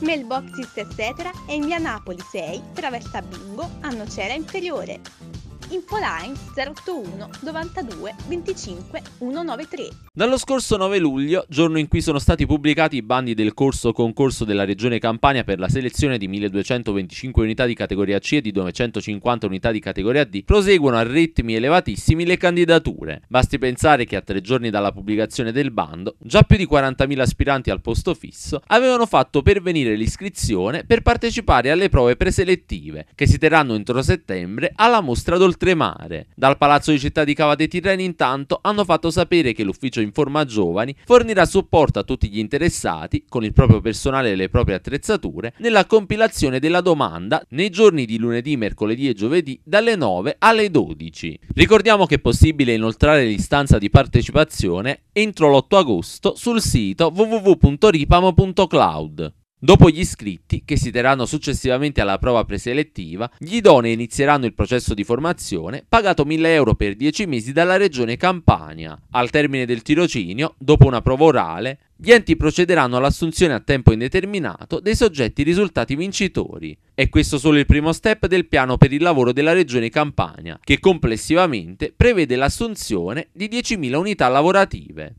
Mailboxes etc. e in via Napoli 6, Traversa Bingo, a Nocera Inferiore infoline 081 92 25 193. Dallo scorso 9 luglio, giorno in cui sono stati pubblicati i bandi del corso concorso della Regione Campania per la selezione di 1225 unità di categoria C e di 950 unità di categoria D, proseguono a ritmi elevatissimi le candidature. Basti pensare che a tre giorni dalla pubblicazione del bando, già più di 40.000 aspiranti al posto fisso avevano fatto pervenire l'iscrizione per partecipare alle prove preselettive, che si terranno entro settembre alla mostra d'Oltremare oltremare. Dal Palazzo di Città di Cava dei Tirreni intanto hanno fatto sapere che l'ufficio Informa Giovani fornirà supporto a tutti gli interessati, con il proprio personale e le proprie attrezzature, nella compilazione della domanda nei giorni di lunedì, mercoledì e giovedì dalle 9 alle 12. Ricordiamo che è possibile inoltrare l'istanza di partecipazione entro l'8 agosto sul sito www.ripamo.cloud. Dopo gli iscritti, che si terranno successivamente alla prova preselettiva, gli idonei inizieranno il processo di formazione pagato 1000 euro per 10 mesi dalla regione Campania. Al termine del tirocinio, dopo una prova orale, gli enti procederanno all'assunzione a tempo indeterminato dei soggetti risultati vincitori. È questo solo il primo step del piano per il lavoro della regione Campania, che complessivamente prevede l'assunzione di 10.000 unità lavorative.